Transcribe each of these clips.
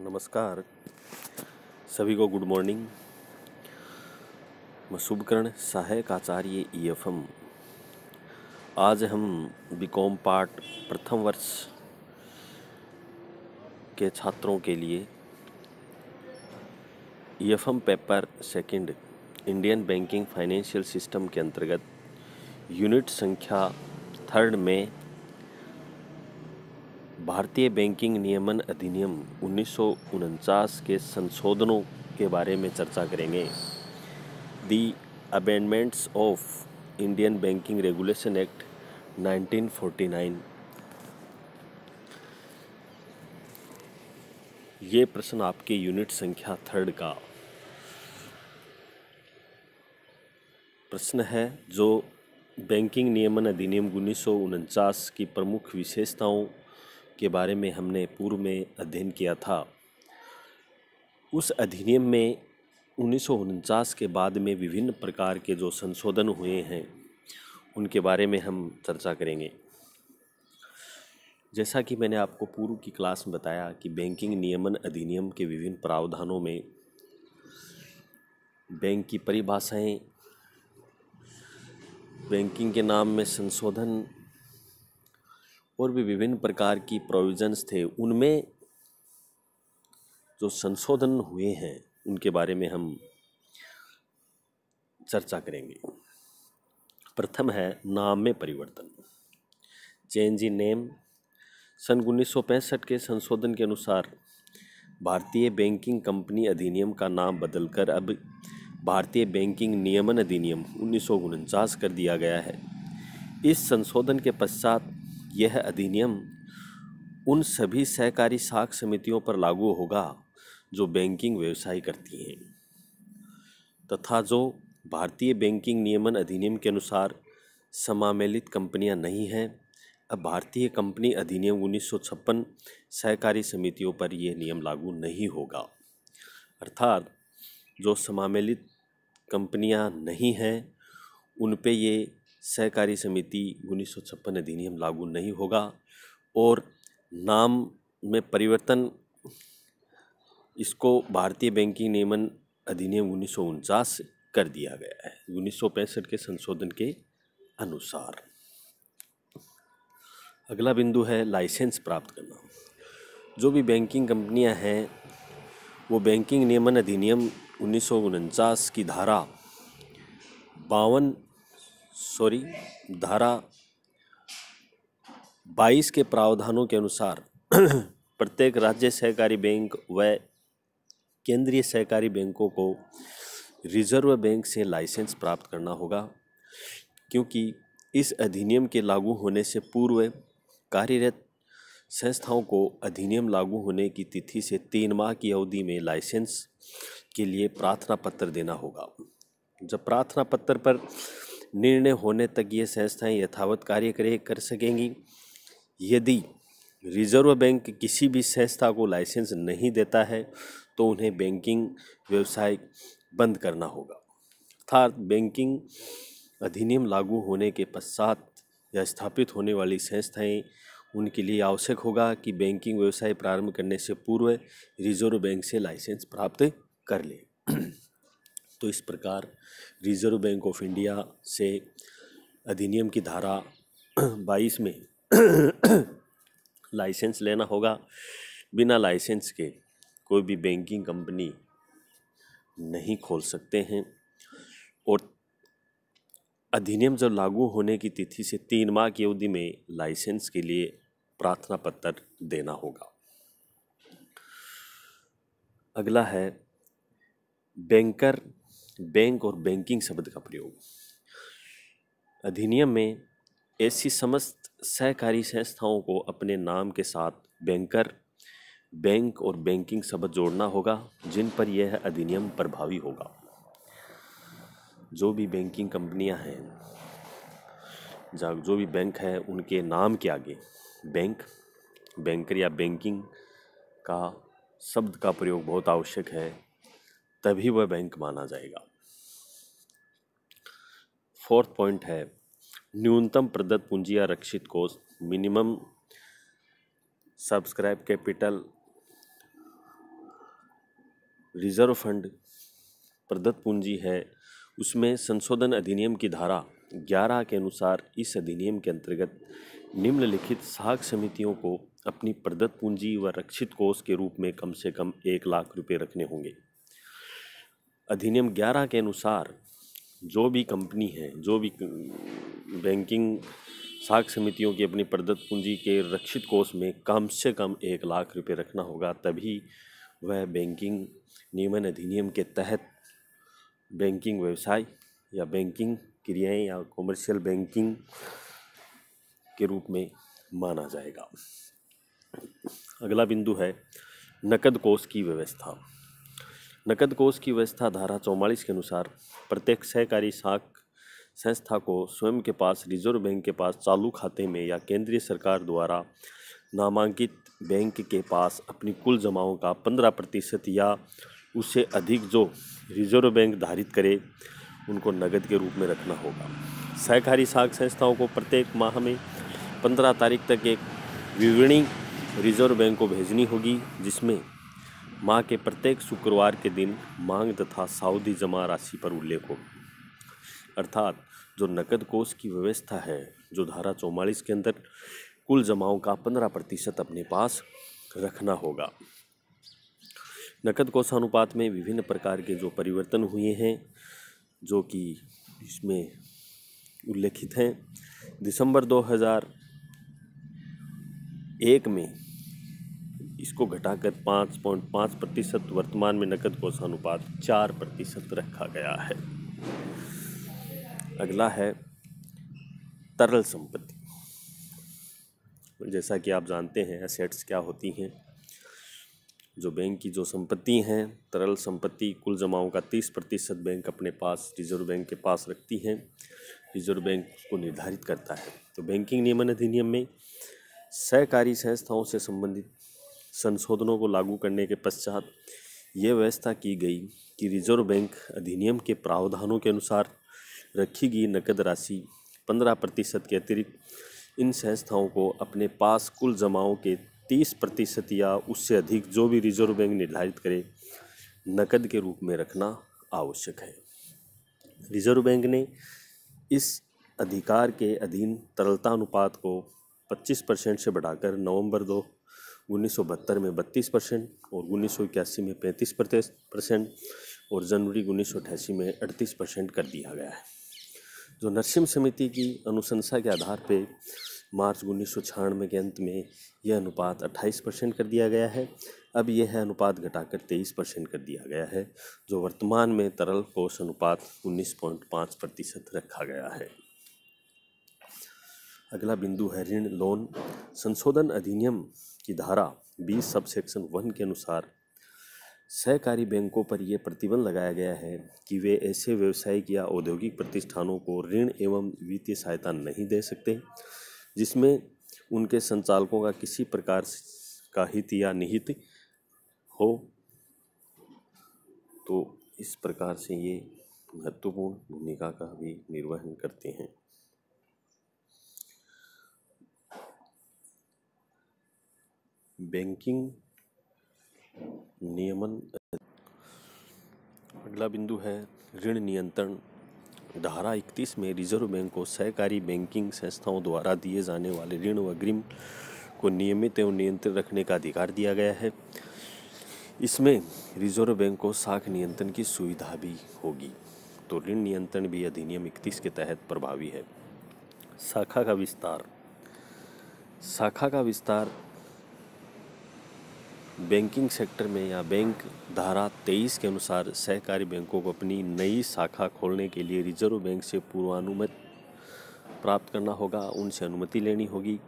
नमस्कार सभी को गुड मॉर्निंग मैं शुभकर्ण सहायक आचार्य ई एफ एम आज हम बी कॉम पार्ट प्रथम वर्ष के छात्रों के लिए E F M paper second Indian banking financial system के अंतर्गत यूनिट संख्या थर्ड में भारतीय बैंकिंग नियमन अधिनियम उन्नीस के संशोधनों के बारे में चर्चा करेंगे the amendments of Indian banking regulation act 1949 ये प्रश्न आपके यूनिट संख्या थर्ड का प्रश्न है जो बैंकिंग नियमन अधिनियम उन्नीस की प्रमुख विशेषताओं के बारे में हमने पूर्व में अध्ययन किया था उस अधिनियम में उन्नीस के बाद में विभिन्न प्रकार के जो संशोधन हुए हैं उनके बारे में हम चर्चा करेंगे जैसा कि मैंने आपको पूर्व की क्लास में बताया कि बैंकिंग नियमन अधिनियम के विभिन्न प्रावधानों में बैंक की परिभाषाएं बैंकिंग के नाम में संशोधन और भी विभिन्न प्रकार की प्रोविज़न्स थे उनमें जो संशोधन हुए हैं उनके बारे में हम चर्चा करेंगे प्रथम है नाम में परिवर्तन चेंज इन नेम सन उन्नीस के संशोधन के अनुसार भारतीय बैंकिंग कंपनी अधिनियम का नाम बदलकर अब भारतीय बैंकिंग नियमन अधिनियम उन्नीस कर दिया गया है इस संशोधन के पश्चात यह अधिनियम उन सभी सहकारी साख समितियों पर लागू होगा जो बैंकिंग व्यवसाय करती हैं तथा जो भारतीय बैंकिंग नियमन अधिनियम के अनुसार समामेलित कंपनियां नहीं हैं अब भारतीय कंपनी अधिनियम उन्नीस सहकारी समितियों पर यह नियम लागू नहीं होगा अर्थात जो समामेलित कंपनियां नहीं हैं उन पे ये सहकारी समिति उन्नीस अधिनियम लागू नहीं होगा और नाम में परिवर्तन इसको भारतीय बैंकिंग नियमन अधिनियम उन्नीस कर दिया गया है उन्नीस के संशोधन के अनुसार अगला बिंदु है लाइसेंस प्राप्त करना जो भी बैंकिंग कंपनियां हैं वो बैंकिंग नियमन अधिनियम उन्नीस की धारा बावन सॉरी धारा बाईस के प्रावधानों के अनुसार प्रत्येक राज्य सहकारी बैंक व केंद्रीय सहकारी बैंकों को रिजर्व बैंक से लाइसेंस प्राप्त करना होगा क्योंकि इस अधिनियम के लागू होने से पूर्व कार्यरत संस्थाओं को अधिनियम लागू होने की तिथि से तीन माह की अवधि में लाइसेंस के लिए प्रार्थना पत्र देना होगा जब प्रार्थना पत्र पर निर्णय होने तक ये संस्थाएं यथावत कार्य करे कर सकेंगी यदि रिजर्व बैंक किसी भी संस्था को लाइसेंस नहीं देता है तो उन्हें बैंकिंग व्यवसाय बंद करना होगा अर्थात बैंकिंग अधिनियम लागू होने के पश्चात या स्थापित होने वाली संस्थाएं उनके लिए आवश्यक होगा कि बैंकिंग व्यवसाय प्रारंभ करने से पूर्व रिजर्व बैंक से लाइसेंस प्राप्त कर लें तो इस प्रकार रिज़र्व बैंक ऑफ इंडिया से अधिनियम की धारा बाईस में लाइसेंस लेना होगा बिना लाइसेंस के कोई भी बैंकिंग कंपनी नहीं खोल सकते हैं और अधिनियम जब लागू होने की तिथि से तीन माह की अवधि में लाइसेंस के लिए प्रार्थना पत्र देना होगा अगला है बैंकर बैंक और बैंकिंग शब्द का प्रयोग अधिनियम में ऐसी समस्त सहकारी संस्थाओं को अपने नाम के साथ बैंकर बैंक और बैंकिंग शब्द जोड़ना होगा जिन पर यह अधिनियम प्रभावी होगा जो भी बैंकिंग कंपनियां हैं जो भी बैंक है उनके नाम के आगे बैंक बैंकर या बैंकिंग का शब्द का प्रयोग बहुत आवश्यक है तभी वह बैंक माना जाएगा फोर्थ पॉइंट है न्यूनतम प्रदत्त पूंजी आरक्षित कोष minimum subscribe capital reserve fund प्रदत्त पूंजी है उसमें संशोधन अधिनियम की धारा 11 के अनुसार इस अधिनियम के अंतर्गत निम्नलिखित साख समितियों को अपनी प्रदत्त पूंजी व रक्षित कोष के रूप में कम से कम एक लाख रुपए रखने होंगे अधिनियम 11 के अनुसार जो भी कंपनी है जो भी बैंकिंग साख समितियों की अपनी प्रदत्त पूंजी के रक्षित कोष में कम से कम एक लाख रुपए रखना होगा तभी वह बैंकिंग नियमन अधिनियम के तहत बैंकिंग व्यवसाय या बैंकिंग क्रियाएं या कॉमर्शियल बैंकिंग के रूप में माना जाएगा अगला बिंदु है नकद कोष की व्यवस्था नकद कोष की व्यवस्था धारा चौवालीस के अनुसार प्रत्येक सहकारी साख संस्था को स्वयं के पास रिजर्व बैंक के पास चालू खाते में या केंद्रीय सरकार द्वारा नामांकित बैंक के पास अपनी कुल जमाओं का पंद्रह प्रतिशत या उससे अधिक जो रिजर्व बैंक धारित करे उनको नगद के रूप में रखना होगा सहकारी साख संस्थाओं को प्रत्येक माह में पंद्रह तारीख तक एक विवरणी रिजर्व बैंक को भेजनी होगी जिसमें माह के प्रत्येक शुक्रवार के दिन मांग तथा सावधि जमा राशि पर उल्लेख हो अर्थात जो नकद कोष की व्यवस्था है जो धारा चौवालीस के अंदर कुल जमाओं का पंद्रह प्रतिशत अपने पास रखना होगा नकद अनुपात में विभिन्न प्रकार के जो परिवर्तन हुए हैं जो कि इसमें उल्लेखित हैं दिसंबर 2001 में इसको घटाकर पाँच पॉइंट पाँच प्रतिशत वर्तमान में नकद कोष अनुपात चार प्रतिशत रखा गया है अगला है तरल संपत्ति जैसा कि आप जानते हैं एसेट्स क्या होती हैं जो बैंक की जो संपत्ति हैं तरल संपत्ति कुल जमाओं का तीस प्रतिशत बैंक अपने पास रिजर्व बैंक के पास रखती हैं रिजर्व बैंक को निर्धारित करता है तो बैंकिंग नियमन अधिनियम में सहकारी संस्थाओं से संबंधित संशोधनों को लागू करने के पश्चात ये व्यवस्था की गई कि रिजर्व बैंक अधिनियम के प्रावधानों के अनुसार रखी गई नकद राशि पंद्रह प्रतिशत के अतिरिक्त इन संस्थाओं को अपने पास कुल जमाओं के तीस प्रतिशत या उससे अधिक जो भी रिजर्व बैंक निर्धारित करे नकद के रूप में रखना आवश्यक है रिजर्व बैंक ने इस अधिकार के अधीन तरलता अनुपात को 25 परसेंट से बढ़ाकर नवंबर दो उन्नीस में बत्तीस परसेंट और उन्नीस में पैंतीस परसेंट और जनवरी उन्नीस में अड़तीस परसेंट कर दिया गया है जो नरसिम समिति की अनुशंसा के आधार पर मार्च उन्नीस के अंत में यह अनुपात 28 परसेंट कर दिया गया है अब यह अनुपात घटाकर 23 परसेंट कर दिया गया है जो वर्तमान में तरल कोष अनुपात 19.5 प्रतिशत रखा गया है अगला बिंदु है ऋण लोन संशोधन अधिनियम की धारा 20 सबसेक्शन वन के अनुसार सहकारी बैंकों पर यह प्रतिबंध लगाया गया है कि वे ऐसे व्यावसायिक या औद्योगिक प्रतिष्ठानों को ऋण एवं वित्तीय सहायता नहीं दे सकते जिसमें उनके संचालकों का किसी प्रकार का हित या निहित हो तो इस प्रकार से ये महत्वपूर्ण भूमिका का भी निर्वहन करते हैं बैंकिंग नियमन अगला बिंदु है ऋण नियंत्रण धारा 31 में रिजर्व बैंक को सहकारी बैंकिंग संस्थाओं द्वारा दिए जाने वाले ऋण व अग्रिम को नियमित एवं नियंत्रित रखने का अधिकार दिया गया है इसमें रिजर्व बैंक को साख नियंत्रण की सुविधा भी होगी तो ऋण नियंत्रण भी अधिनियम इकतीस के तहत प्रभावी है शाखा का विस्तार शाखा का विस्तार बैंकिंग सेक्टर में या बैंक धारा 23 के अनुसार सहकारी बैंकों को अपनी नई शाखा खोलने के लिए रिजर्व बैंक से पूर्वानुमत प्राप्त करना होगा उनसे अनुमति लेनी होगी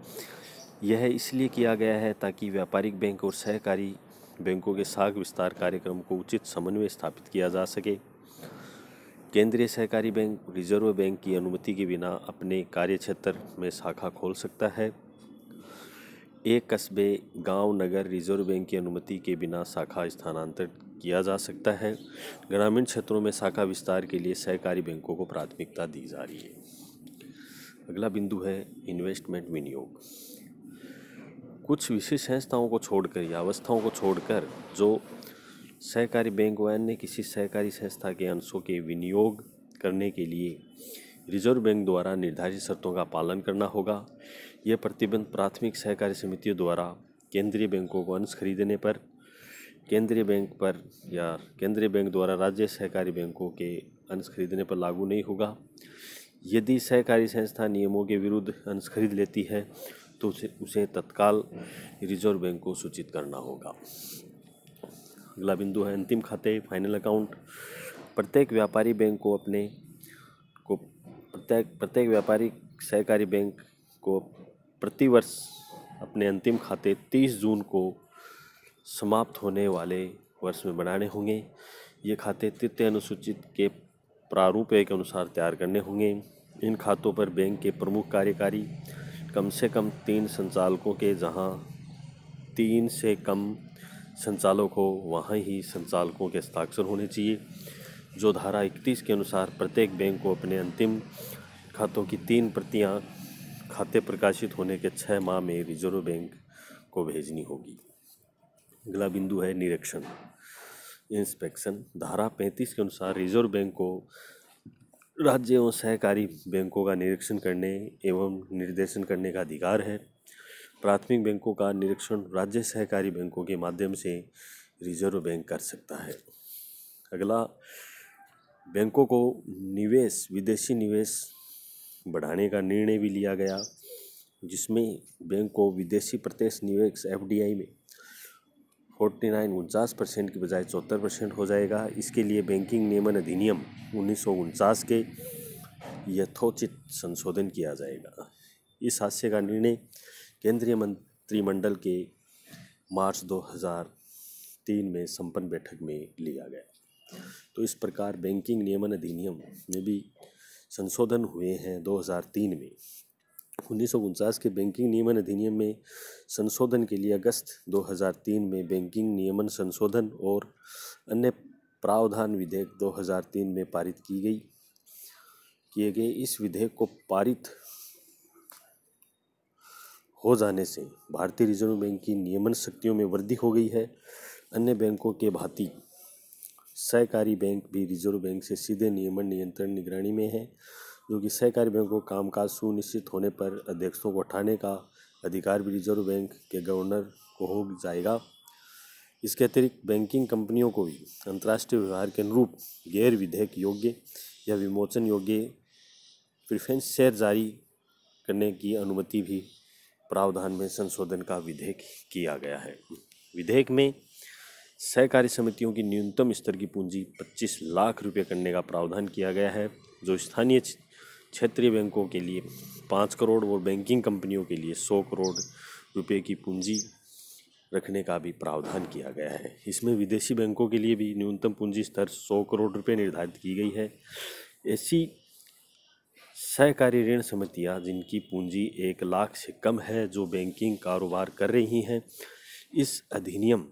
यह इसलिए किया गया है ताकि व्यापारिक बैंक और सहकारी बैंकों के साख विस्तार कार्यक्रम को उचित समन्वय स्थापित किया जा सके केंद्रीय सहकारी बैंक रिजर्व बैंक की अनुमति के बिना अपने कार्य क्षेत्र में शाखा खोल सकता है एक कस्बे गांव नगर रिजर्व बैंक की अनुमति के बिना शाखा स्थानांतरित किया जा सकता है ग्रामीण क्षेत्रों में शाखा विस्तार के लिए सहकारी बैंकों को प्राथमिकता दी जा रही है अगला बिंदु है इन्वेस्टमेंट विनियोग कुछ विशेष संस्थाओं को छोड़कर या अवस्थाओं को छोड़कर जो सहकारी बैंक व अन्य किसी सहकारी संस्था के अंशों के विनियोग करने के लिए रिजर्व बैंक द्वारा निर्धारित शर्तों का पालन करना होगा यह प्रतिबंध प्राथमिक सहकारी समितियों द्वारा केंद्रीय बैंकों को अंश खरीदने पर केंद्रीय बैंक पर या केंद्रीय बैंक द्वारा राज्य सहकारी बैंकों के अंश खरीदने पर लागू नहीं होगा यदि सहकारी संस्था नियमों के विरुद्ध अंश खरीद लेती है तो उसे उसे तत्काल रिजर्व बैंक को सूचित करना होगा अगला बिंदु है अंतिम खाते फाइनल अकाउंट प्रत्येक व्यापारी बैंक को अपने को प्रत्येक प्रत्येक व्यापारी सहकारी बैंक को प्रतिवर्ष अपने अंतिम खाते 30 जून को समाप्त होने वाले वर्ष में बनाने होंगे ये खाते तृतीय अनुसूचित के प्रारूप के अनुसार तैयार करने होंगे इन खातों पर बैंक के प्रमुख कार्यकारी कम से कम तीन संचालकों के जहां तीन से कम संचालक हो वहाँ ही संचालकों के हस्ताक्षर होने चाहिए जो धारा इकतीस के अनुसार प्रत्येक बैंक को अपने अंतिम खातों की तीन प्रतियां खाते प्रकाशित होने के छः माह में रिजर्व बैंक को भेजनी होगी अगला बिंदु है निरीक्षण इंस्पेक्शन धारा पैंतीस के अनुसार रिजर्व बैंक को राज्य एवं सहकारी बैंकों का निरीक्षण करने एवं निर्देशन करने का अधिकार है प्राथमिक बैंकों का निरीक्षण राज्य सहकारी बैंकों के माध्यम से रिजर्व बैंक कर सकता है अगला बैंकों को निवेश विदेशी निवेश बढ़ाने का निर्णय भी लिया गया जिसमें बैंक को विदेशी प्रत्यक्ष निवेश एफ में फोर्टी नाइन उनचास परसेंट की बजाय चौहत्तर परसेंट हो जाएगा इसके लिए बैंकिंग नियमन अधिनियम उन्नीस के यथोचित संशोधन किया जाएगा इस हादसे का निर्णय केंद्रीय मंत्रिमंडल के मार्च 2003 में संपन्न बैठक में लिया गया तो इस प्रकार बैंकिंग नियमन अधिनियम में भी संशोधन हुए हैं 2003 में उन्नीस के बैंकिंग नियमन अधिनियम में संशोधन के लिए अगस्त 2003 में बैंकिंग नियमन संशोधन और अन्य प्रावधान विधेयक 2003 में पारित की गई किए गए इस विधेयक को पारित हो जाने से भारतीय रिजर्व बैंक की नियमन शक्तियों में वृद्धि हो गई है अन्य बैंकों के भांति सहकारी बैंक भी रिजर्व बैंक से सीधे नियमन नियंत्रण निगरानी में है जो कि सहकारी बैंकों का कामकाज सुनिश्चित होने पर अध्यक्षों को उठाने का अधिकार भी रिजर्व बैंक के गवर्नर को हो जाएगा इसके अतिरिक्त बैंकिंग कंपनियों को भी अंतर्राष्ट्रीय व्यवहार के अनुरूप गैर विधेयक योग्य या विमोचन योग्य प्रिफेंस शेयर जारी करने की अनुमति भी प्रावधान में संशोधन का विधेयक किया गया है विधेयक में सहकारी समितियों की न्यूनतम स्तर की पूंजी 25 लाख रुपए करने का प्रावधान किया गया है जो स्थानीय क्षेत्रीय बैंकों के लिए पाँच करोड़ और बैंकिंग कंपनियों के लिए सौ करोड़ रुपए की पूंजी रखने का भी प्रावधान किया गया है इसमें विदेशी बैंकों के लिए भी न्यूनतम पूंजी स्तर सौ करोड़ रुपये निर्धारित की गई है ऐसी सहकारी ऋण समितियाँ जिनकी पूंजी एक लाख से कम है जो बैंकिंग कारोबार कर रही हैं इस अधिनियम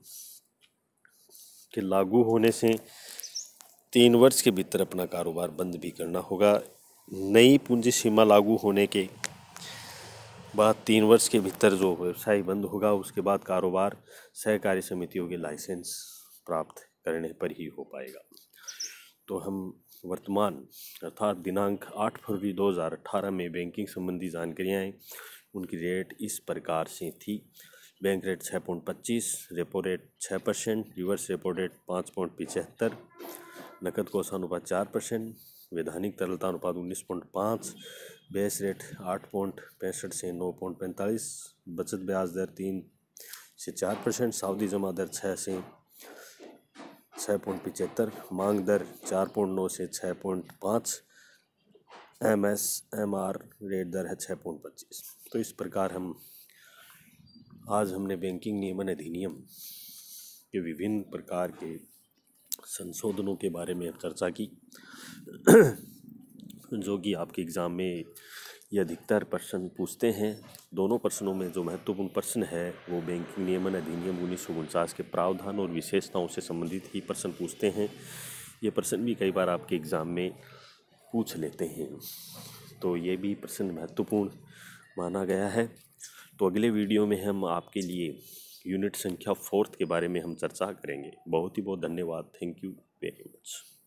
के लागू होने से तीन वर्ष के भीतर अपना कारोबार बंद भी करना होगा नई पूंजी सीमा लागू होने के बाद तीन वर्ष के भीतर जो व्यवसाय बंद होगा उसके बाद कारोबार सहकारी समितियों के लाइसेंस प्राप्त करने पर ही हो पाएगा तो हम वर्तमान अर्थात दिनांक 8 फरवरी 2018 में बैंकिंग संबंधी जानकारियाँ उनकी रेट इस प्रकार से थी बैंक रेट छः पॉइंट पच्चीस रेपो रेट छः परसेंट रिवर्स रेपो रेट पाँच पॉइंट पिचहत्तर नकद अनुपात चार परसेंट वैधानिक तरलता अनुपात उन्नीस पॉइंट पाँच बेस रेट आठ पॉइंट पैंसठ से नौ पॉइंट पैंतालीस बचत ब्याज दर तीन से चार परसेंट सावधि जमा दर छः से छः पॉइंट पिचहत्तर मांग दर चार पॉइंट नौ से छः पॉइंट पाँच M S M R rate दर है छः पॉइंट पच्चीस तो इस प्रकार हम आज हमने बैंकिंग नियमन अधिनियम के विभिन्न प्रकार के संशोधनों के बारे में चर्चा की जो कि आपके एग्ज़ाम में ये अधिकतर प्रश्न पूछते हैं दोनों प्रश्नों में जो महत्वपूर्ण प्रश्न है वो बैंकिंग नियमन अधिनियम उन्नीस के प्रावधान और विशेषताओं से संबंधित ही प्रश्न पूछते हैं ये प्रश्न भी कई बार आपके एग्ज़ाम में पूछ लेते हैं तो ये भी प्रश्न महत्वपूर्ण माना गया है तो अगले वीडियो में हम आपके लिए यूनिट संख्या फोर्थ के बारे में हम चर्चा करेंगे बहुत ही बहुत धन्यवाद थैंक यू वेरी मच